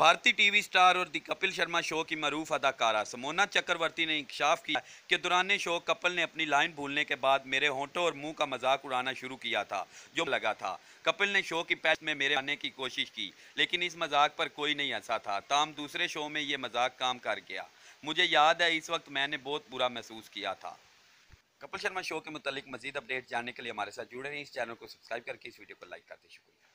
भारतीय TV star और दी Kapil Sharma show की मरूफ अदाकारा समोना चक्रवर्ती ने इंकशाफ किया कि दौरान शो कपिल ने अपनी लाइन भूलने के बाद मेरे होंठों और मुंह का मजाक उड़ाना शुरू किया था जो लगा था कपिल ने शो की पैस में मेरे आने की कोशिश की लेकिन इस मजाक पर कोई नहीं हंसा था ताम दूसरे शो में ये मजाक काम कर गया मुझे याद है इस वक्त मैंने बहुत बुरा महसूस किया था कपिल शर्मा शो के मुतल मजीद अपडेट जानने के लिए हमारे साथ जुड़े रहे इस चैनल को सब्सक्राइब करके इस वीडियो को लाइक करते शुक्रिया